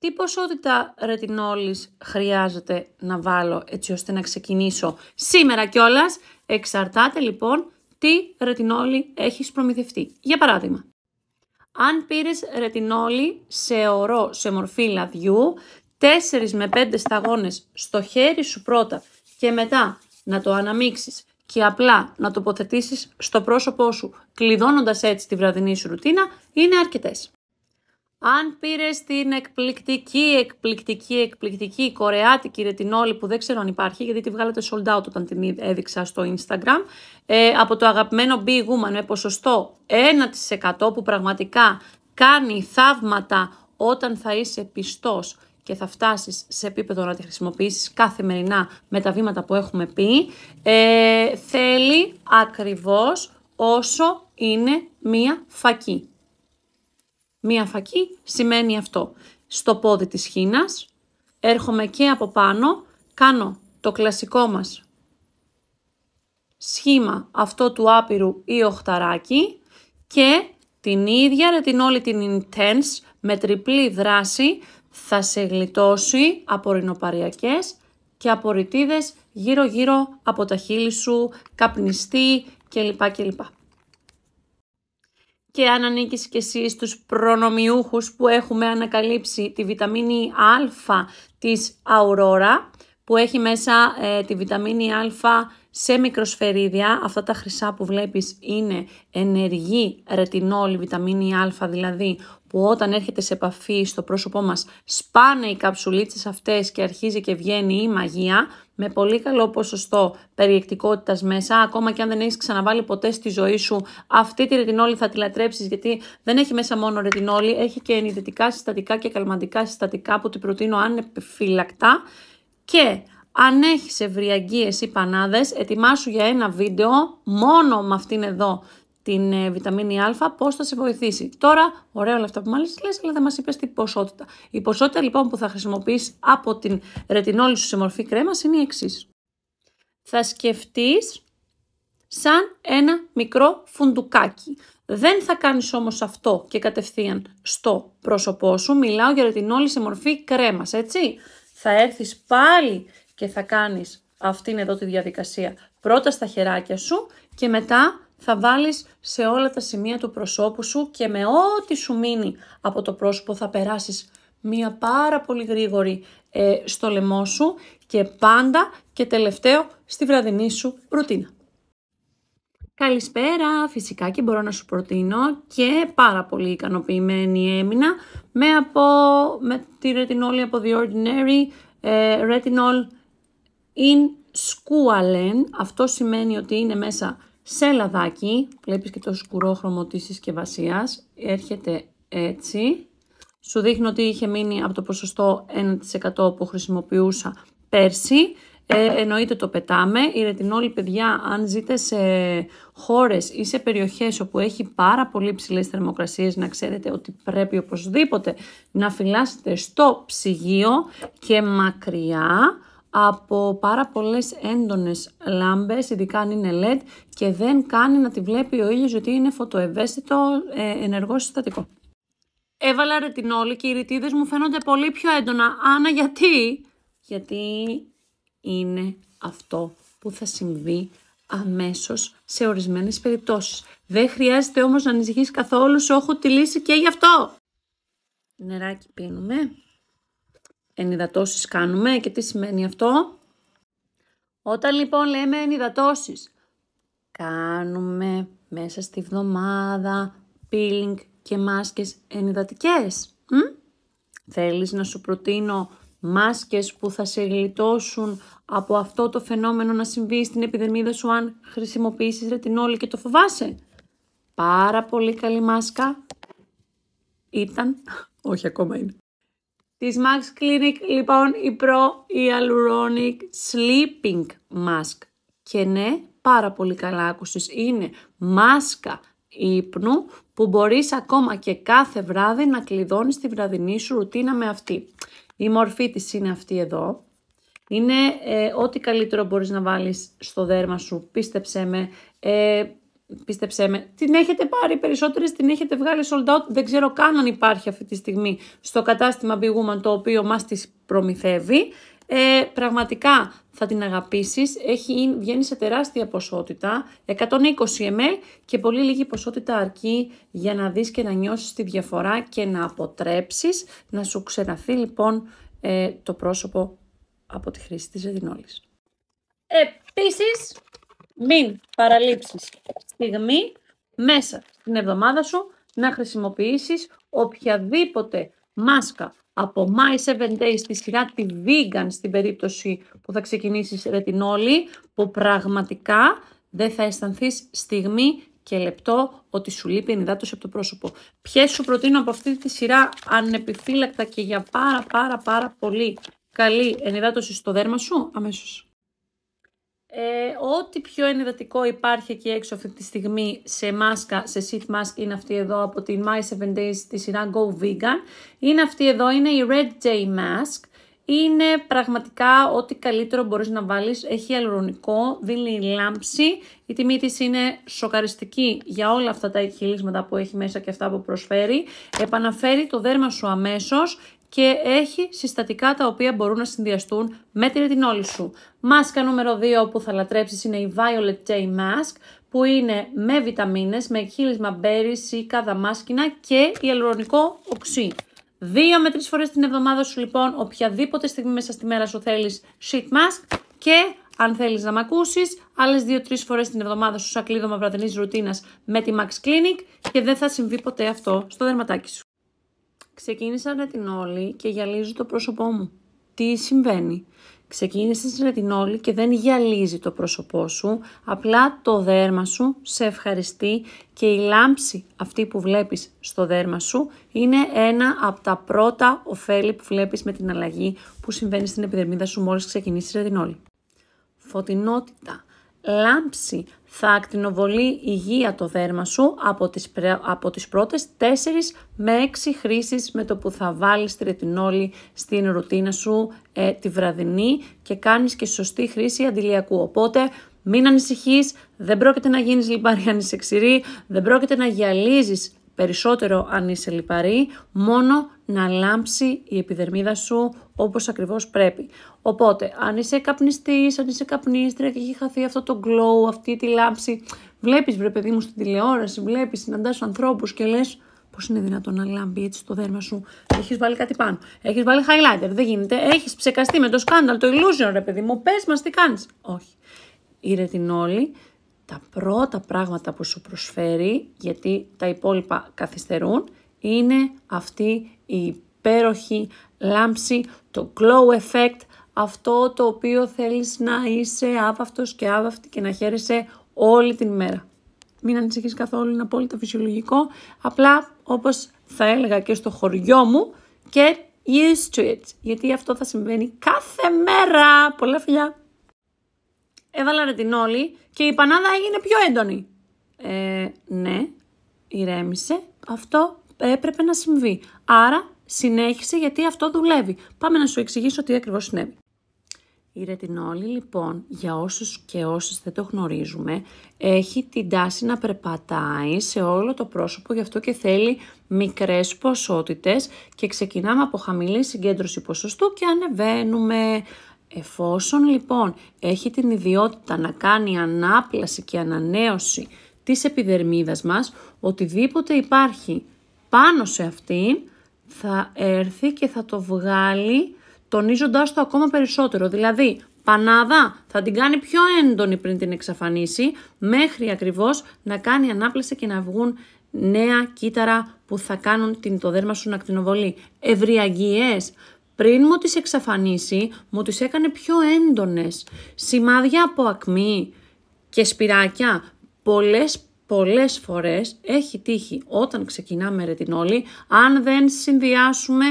τι ποσότητα ρετινόλης χρειάζεται να βάλω έτσι ώστε να ξεκινήσω σήμερα κιόλας. Εξαρτάται λοιπόν τι ρετινόλη έχεις προμηθευτεί. Για παράδειγμα, αν πήρες ρετινόλη σε ορό, σε μορφή λαδιού, 4 με 5 σταγόνες στο χέρι σου πρώτα και μετά να το αναμίξεις και απλά να τοποθετήσεις στο πρόσωπό σου, κλειδώνοντας έτσι τη βραδινή σου ρουτίνα, είναι αρκετές. Αν πήρες την εκπληκτική, εκπληκτική, εκπληκτική κορεάτικη ρετινόλη που δεν ξέρω αν υπάρχει γιατί τη βγάλατε sold out όταν την έδειξα στο Instagram ε, από το αγαπημένο Be Woman με ποσοστό 1% που πραγματικά κάνει θαύματα όταν θα είσαι πιστός και θα φτάσεις σε επίπεδο να τη χρησιμοποιήσεις καθημερινά με τα βήματα που έχουμε πει, ε, θέλει ακριβώς όσο είναι μία φακή. Μία φακή σημαίνει αυτό. Στο πόδι της χίνας έρχομαι και από πάνω, κάνω το κλασικό μας σχήμα αυτό του άπειρου ή οχταράκι και την ίδια ρε την όλη την intense με τριπλή δράση θα σε γλιτώσει από ρινοπαριακές και από γύρω γύρω από τα χείλη σου, καπνιστή κλπ. κλπ και αν ανήκεις και εσύ στους προνομιούχους που έχουμε ανακαλύψει τη βιταμίνη Α της Aurora, που έχει μέσα ε, τη βιταμίνη Α σε μικροσφαιρίδια, αυτά τα χρυσά που βλέπεις είναι ενεργή ρετινόλη, βιταμίνη α δηλαδή, που όταν έρχεται σε επαφή στο πρόσωπό μας σπάνε οι καψουλίτσες αυτές και αρχίζει και βγαίνει η μαγεία με πολύ καλό ποσοστό περιεκτικότητας μέσα, ακόμα και αν δεν έχεις ξαναβάλει ποτέ στη ζωή σου αυτή τη ρετινόλη θα τη λατρέψεις γιατί δεν έχει μέσα μόνο ρετινόλη, έχει και ενιδετικά συστατικά και καλμαντικά συστατικά που την προτείνω ανεπιφύλακτα και αν έχεις ευριαγγίες ή πανάδες, ετοιμάσου για ένα βίντεο μόνο με αυτήν εδώ την ε, βιταμίνη Α, πώς θα σε βοηθήσει. Τώρα, ωραία όλα αυτά που μάλιστα λες, αλλά δεν μας είπες την ποσότητα. Η ποσότητα λοιπόν που θα χρησιμοποιήσει από την ρετινόλη σου σε μορφή κρέμας είναι η εξής. Θα σκεφτείς σαν ένα μικρό φουντουκάκι. Δεν θα κάνεις όμως αυτό και κατευθείαν στο πρόσωπό σου. Μιλάω για ρετινόλη σε μορφή κρέμας, έτσι. Θα έρθεις πάλι και θα κάνεις αυτήν εδώ τη διαδικασία πρώτα στα χεράκια σου και μετά θα βάλεις σε όλα τα σημεία του προσώπου σου και με ό,τι σου μείνει από το πρόσωπο θα περάσεις μία πάρα πολύ γρήγορη ε, στο λαιμό σου και πάντα και τελευταίο στη βραδινή σου ρουτίνα. Καλησπέρα, φυσικά και μπορώ να σου προτείνω και πάρα πολύ ικανοποιημένη έμεινα με, από, με τη ρετινόλη από The Ordinary, ε, Retinol in σκούαλεν, αυτό σημαίνει ότι είναι μέσα σε λαδάκι, βλέπεις και το σκουρόχρωμο της συσκευασίας. έρχεται έτσι. Σου δείχνω ότι είχε μείνει από το ποσοστό 1% που χρησιμοποιούσα πέρσι. Ε, εννοείται το πετάμε. Η ρετινόλη, παιδιά, αν ζείτε σε χώρες ή σε περιοχές όπου έχει πάρα πολύ ψηλές θερμοκρασίες, να ξέρετε ότι πρέπει οπωσδήποτε να φυλάσετε στο ψυγείο και μακριά από πάρα πολλές έντονες λάμπες, ειδικά αν είναι LED και δεν κάνει να τη βλέπει ο ήλιος γιατί είναι φωτοευαίσθητο ε, ενεργός συστατικό. Έβαλα ρετινόλη και οι ρητίδες μου φαίνονται πολύ πιο έντονα. Άννα γιατί? Γιατί είναι αυτό που θα συμβεί αμέσως σε ορισμένες περιπτώσεις. Δεν χρειάζεται όμως να ανησυχείς καθόλου, σου έχω τη λύση και γι' αυτό. Νεράκι πίνουμε ενυδατώσεις κάνουμε και τι σημαίνει αυτό. Όταν λοιπόν λέμε ενυδατώσεις, κάνουμε μέσα στη βδομάδα peeling και μάσκες ενυδατικές. Μ? Θέλεις να σου προτείνω μάσκες που θα σε γλιτώσουν από αυτό το φαινόμενο να συμβεί στην επιδερμίδα σου αν χρησιμοποιήσεις όλη και το φοβάσαι. Πάρα πολύ καλή μάσκα. Ήταν, όχι ακόμα είναι, της Max Clinic, λοιπόν, η Pro Hyaluronic Sleeping Mask. Και ναι, πάρα πολύ καλά άκουσες, είναι μάσκα ύπνου που μπορείς ακόμα και κάθε βράδυ να κλειδώνεις τη βραδινή σου ρουτίνα με αυτή. Η μορφή της είναι αυτή εδώ. Είναι ε, ό,τι καλύτερο μπορείς να βάλεις στο δέρμα σου, πίστεψέ με. Ε, πίστεψέ με, την έχετε πάρει περισσότερες, την έχετε βγάλει sold out. Δεν ξέρω καν αν υπάρχει αυτή τη στιγμή στο κατάστημα Big Woman το οποίο μας τη προμηθεύει. Ε, πραγματικά θα την αγαπήσεις, Έχει, βγαίνει σε τεράστια ποσότητα, 120 ml και πολύ λίγη ποσότητα αρκεί για να δεις και να νιώσεις τη διαφορά και να αποτρέψεις. να σου ξεραθεί λοιπόν ε, το πρόσωπο από τη χρήση της ρεδινόλης. Επίσης, μην παραλείψεις στιγμή μέσα στην εβδομάδα σου να χρησιμοποιήσεις οποιαδήποτε μάσκα από My 7 Days στη σειρά τη Vegan στην περίπτωση που θα ξεκινήσεις ρετινόλη που πραγματικά δεν θα αισθανθείς στιγμή και λεπτό ότι σου λείπει ενυδάτωση από το πρόσωπο. Ποιες σου προτείνω από αυτή τη σειρά ανεπιφύλακτα και για πάρα πάρα πάρα πολύ καλή ενυδάτωση στο δέρμα σου αμέσως. Ε, ό,τι πιο ενυδατικό υπάρχει εκεί έξω αυτή τη στιγμή σε μάσκα, σε sheet mask είναι αυτή εδώ από την My 7 Days τη σειρά Go Vegan. Είναι αυτή εδώ, είναι η Red Day Mask. Είναι πραγματικά ό,τι καλύτερο μπορείς να βάλεις. Έχει αλουρονικό, δίνει λάμψη. Η τιμή της είναι σοκαριστική για όλα αυτά τα εκχυλίσματα που έχει μέσα και αυτά που προσφέρει. Επαναφέρει το δέρμα σου αμέσως και έχει συστατικά τα οποία μπορούν να συνδυαστούν με την ρετινόλη σου. Μάσκα νούμερο 2 που θα λατρέψεις είναι η Violet J Mask που είναι με βιταμίνες, με χείλισμα μπέρι, σίκα, καδαμάσκινα και ιελουρονικό οξύ. Δύο με τρεις φορές την εβδομάδα σου λοιπόν, οποιαδήποτε στιγμή μέσα στη μέρα σου θέλεις sheet mask και αν θέλεις να μ' ακούσεις, άλλες δύο-τρει φορές την εβδομάδα σου κλείδωμα βραδινής ρουτίνας με τη Max Clinic και δεν θα συμβεί ποτέ αυτό στο δερματάκι σου. Ξεκίνησα όλη και γυαλίζει το πρόσωπό μου. Τι συμβαίνει. Ξεκίνησες όλη και δεν γυαλίζει το πρόσωπό σου, απλά το δέρμα σου σε ευχαριστεί και η λάμψη αυτή που βλέπεις στο δέρμα σου είναι ένα από τα πρώτα ωφέλη που βλέπεις με την αλλαγή που συμβαίνει στην επιδερμίδα σου μόλις ξεκινήσεις όλη. Φωτεινότητα, λάμψη, θα ακτινοβολεί υγεία το δέρμα σου από τις, από τις πρώτες 4 με 6 χρήσεις με το που θα βάλεις τρετινόλη στην ρουτίνα σου ε, τη βραδινή και κάνεις και σωστή χρήση αντιλιακού. Οπότε μην ανησυχείς, δεν πρόκειται να γίνεις λιπαρή ξηρή, δεν πρόκειται να γυαλίζεις περισσότερο αν είσαι λιπαρή, μόνο να λάμψει η επιδερμίδα σου όπως ακριβώς πρέπει. Οπότε, αν είσαι καπνιστής, αν είσαι καπνίστρια και έχει χαθεί αυτό το glow, αυτή τη λάμψη, βλέπεις βρε παιδί μου στην τηλεόραση, βλέπεις, συναντάς ανθρώπους και λες πώς είναι δυνατόν να λάμπει έτσι το δέρμα σου, έχεις βάλει κάτι πάνω, έχεις βάλει highlighter, δεν γίνεται, έχεις ψεκαστεί με το σκάνδαλο, το illusion ρε παιδί μου, πες μας τι κάνεις. Όχι. Η τα πρώτα πράγματα που σου προσφέρει, γιατί τα υπόλοιπα καθυστερούν, είναι αυτή η υπέροχη λάμψη, το glow effect, αυτό το οποίο θέλεις να είσαι άβαυτος και άβαυτη και να χαίρεσαι όλη την μέρα. Μην ανησυχείς καθόλου, είναι απόλυτα φυσιολογικό, απλά όπως θα έλεγα και στο χωριό μου, get used to it, γιατί αυτό θα συμβαίνει κάθε μέρα. Πολλά φιλιά! έβαλα ρετινόλι και η πανάδα έγινε πιο έντονη. Ε, ναι, ηρέμησε. Αυτό έπρεπε να συμβεί. Άρα συνέχισε γιατί αυτό δουλεύει. Πάμε να σου εξηγήσω τι ακριβώς συνέβη. Η ρετινόλη λοιπόν, για όσους και όσες δεν το γνωρίζουμε, έχει την τάση να περπατάει σε όλο το πρόσωπο, γι' αυτό και θέλει μικρές ποσότητες και ξεκινάμε από χαμηλή συγκέντρωση ποσοστού και ανεβαίνουμε. Εφόσον λοιπόν έχει την ιδιότητα να κάνει ανάπλαση και ανανέωση της επιδερμίδας μας, οτιδήποτε υπάρχει πάνω σε αυτήν θα έρθει και θα το βγάλει τονίζοντάς το ακόμα περισσότερο. Δηλαδή, πανάδα θα την κάνει πιο έντονη πριν την εξαφανίσει, μέχρι ακριβώς να κάνει ανάπλαση και να βγουν νέα κύτταρα που θα κάνουν την, το δέρμα σου να ακτινοβολεί. Ευριαγγιές, πριν μου τις εξαφανίσει, μου τις έκανε πιο έντονες. Σημάδια από ακμή και σπυράκια, πολλές πολλές φορές έχει τύχει όταν ξεκινάμε ρετινόλη, αν δεν συνδυάσουμε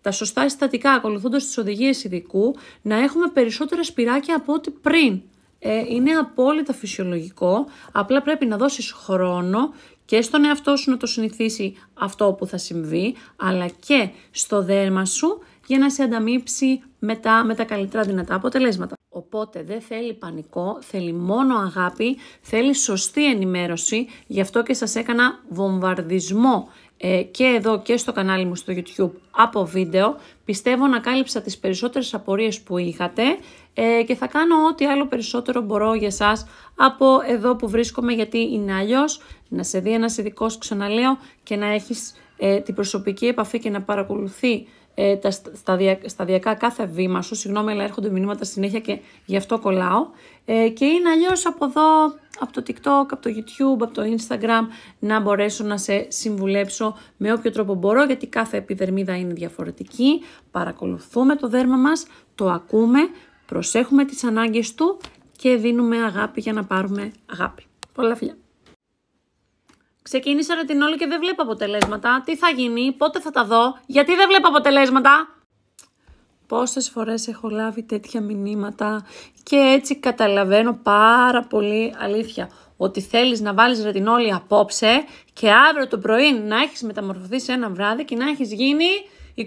τα σωστά συστατικά ακολουθώντας τις οδηγίες ειδικού, να έχουμε περισσότερα σπυράκια από ό,τι πριν. Ε, είναι απόλυτα φυσιολογικό, απλά πρέπει να δώσεις χρόνο και στον εαυτό σου να το συνηθίσει αυτό που θα συμβεί, αλλά και στο δέρμα σου για να σε ανταμείψει μετά με τα καλύτερα δυνατά αποτελέσματα. Οπότε δεν θέλει πανικό, θέλει μόνο αγάπη, θέλει σωστή ενημέρωση, γι' αυτό και σας έκανα βομβαρδισμό ε, και εδώ και στο κανάλι μου στο YouTube από βίντεο. Πιστεύω να κάλυψα τις περισσότερες απορίες που είχατε ε, και θα κάνω ό,τι άλλο περισσότερο μπορώ για σας από εδώ που βρίσκομαι γιατί είναι αλλιώς να σε δει ένας ειδικός ξαναλέω και να έχεις ε, την προσωπική επαφή και να παρακολουθεί ε, τα σταδια, σταδιακά κάθε βήμα σου. Συγγνώμη, αλλά έρχονται μηνύματα συνέχεια και γι' αυτό κολλάω. Ε, και είναι αλλιώς από εδώ, από το TikTok, από το YouTube, από το Instagram, να μπορέσω να σε συμβουλέψω με όποιο τρόπο μπορώ, γιατί κάθε επιδερμίδα είναι διαφορετική. Παρακολουθούμε το δέρμα μας, το ακούμε, προσέχουμε τις ανάγκες του και δίνουμε αγάπη για να πάρουμε αγάπη. Πολλά φιλιά! Ξεκίνησα ρε την όλη και δεν βλέπω αποτελέσματα. Τι θα γίνει, πότε θα τα δω, γιατί δεν βλέπω αποτελέσματα. Πόσες φορές έχω λάβει τέτοια μηνύματα και έτσι καταλαβαίνω πάρα πολύ αλήθεια ότι θέλεις να βάλεις ρετινόλη απόψε και αύριο το πρωί να έχεις μεταμορφωθεί σε ένα βράδυ και να έχεις γίνει 25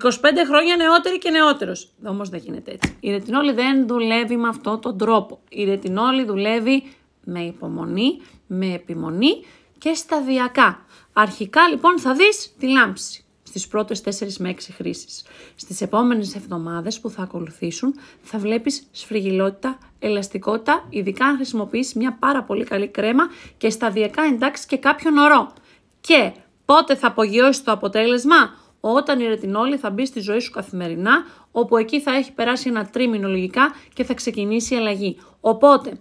χρόνια νεότερη και νεότερος. Όμως δεν γίνεται έτσι. Η ρετινόλη δεν δουλεύει με αυτόν τον τρόπο. Η ρετινόλη δουλεύει με υπομονή, με επιμονή και σταδιακά. Αρχικά λοιπόν θα δεις τη λάμψη στις πρώτες 4 με 6 χρήσεις. Στις επόμενες εβδομάδες που θα ακολουθήσουν θα βλέπεις σφριγιλότητα, ελαστικότητα, ειδικά αν χρησιμοποιείς μια πάρα πολύ καλή κρέμα και σταδιακά εντάξει και κάποιο νορό. Και πότε θα απογειώσεις το αποτέλεσμα, όταν η ρετινόλη θα μπει στη ζωή σου καθημερινά, όπου εκεί θα έχει περάσει ένα τρίμηνο λογικά και θα ξεκινήσει η αλλαγή. Οπότε,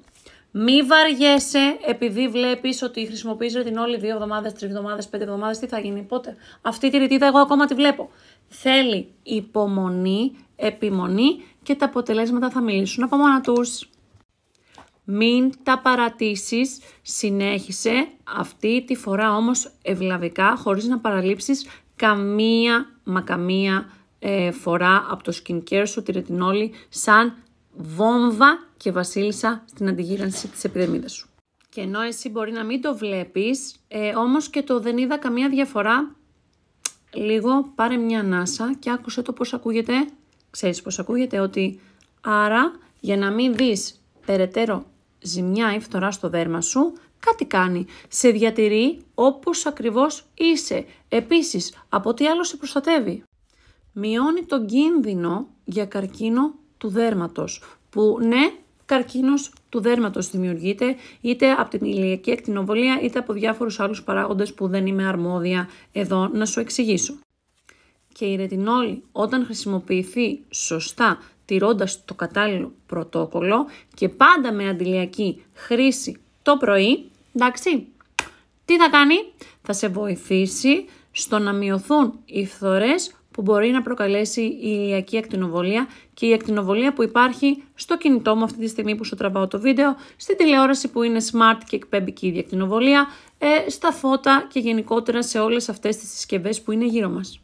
μη βαριέσαι επειδή βλέπεις ότι χρησιμοποιείς όλη δύο εβδομάδες, τρεις εβδομάδες, πέντε εβδομάδες. Τι θα γίνει, πότε. Αυτή τη ρητήδα εγώ ακόμα τη βλέπω. Θέλει υπομονή, επιμονή και τα αποτελέσματα θα μιλήσουν από μόνα τους. Μην τα παρατήσεις, συνέχισε αυτή τη φορά όμως ευλαβικά χωρίς να παραλείψεις καμία μα καμία ε, φορά από το skincare σου, τη ρετινόλη σαν βόμβα και βασίλισσα στην αντιγύρανση της επιδερμίδας σου. Και ενώ εσύ μπορεί να μην το βλέπεις, ε, όμως και το δεν είδα καμία διαφορά, λίγο πάρε μια ανάσα και άκουσε το πώς ακούγεται. Ξέρεις πώς ακούγεται ότι άρα για να μην δεις περαιτέρω ζημιά ή φθορά στο δέρμα σου, κάτι κάνει. Σε διατηρεί όπως ακριβώς είσαι. Επίσης, από τι άλλο σε προστατεύει. Μειώνει τον κίνδυνο για καρκίνο του δέρματος που ναι, καρκίνος του δέρματος δημιουργείται είτε από την ηλιακή ακτινοβολία είτε από διάφορους άλλους παράγοντες που δεν είμαι αρμόδια εδώ να σου εξηγήσω. Και η ρετινόλη όταν χρησιμοποιηθεί σωστά τηρώντας το κατάλληλο πρωτόκολλο και πάντα με αντιλιακή χρήση το πρωί, εντάξει, τι θα κάνει, θα σε βοηθήσει στο να μειωθούν οι φθορές που μπορεί να προκαλέσει η ηλιακή ακτινοβολία και η ακτινοβολία που υπάρχει στο κινητό μου αυτή τη στιγμή που σου τραβάω το βίντεο, στην τηλεόραση που είναι smart και εκπέμπει και η ακτινοβολία, ε, στα φώτα και γενικότερα σε όλες αυτές τις συσκευές που είναι γύρω μας.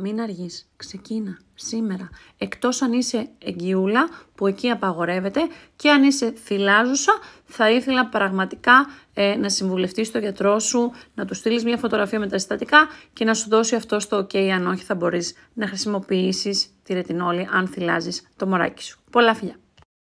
Μην αργείς, ξεκίνα σήμερα. Εκτός αν είσαι εγγυούλα που εκεί απαγορεύεται και αν είσαι θυλάζουσα θα ήθελα πραγματικά ε, να συμβουλευτείς το γιατρό σου, να του στείλεις μια φωτογραφία με τα συστατικά και να σου δώσει αυτό στο ok αν όχι θα μπορείς να χρησιμοποιήσεις τη ρετινόλη αν θυλάζεις το μωράκι σου. Πολλά φιλιά!